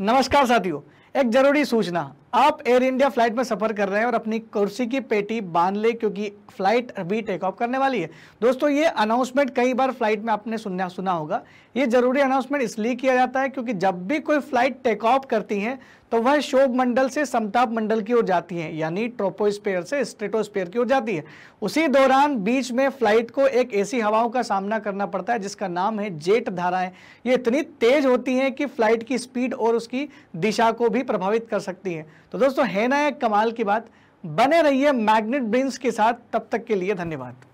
नमस्कार साथियों एक जरूरी सूचना आप एयर इंडिया फ्लाइट में सफर कर रहे हैं और अपनी कुर्सी की पेटी बांध ले क्योंकि फ्लाइट अभी टेक ऑफ करने वाली है दोस्तों ये अनाउंसमेंट कई बार फ्लाइट में आपने सुनना सुना होगा ये जरूरी अनाउंसमेंट इसलिए किया जाता है क्योंकि जब भी कोई फ्लाइट टेक ऑफ करती है तो वह शोभ मंडल से समताप मंडल की ओर जाती है यानी ट्रोपोस्पेयर से स्ट्रेटोस्पेयर की ओर जाती है उसी दौरान बीच में फ्लाइट को एक ऐसी हवाओं का सामना करना पड़ता है जिसका नाम है जेट धाराएं ये इतनी तेज होती हैं कि फ्लाइट की स्पीड और उसकी दिशा को भी भी प्रभावित कर सकती हैं तो दोस्तों है ना एक कमाल की बात बने रहिए मैग्नेट ब्रिंस के साथ तब तक के लिए धन्यवाद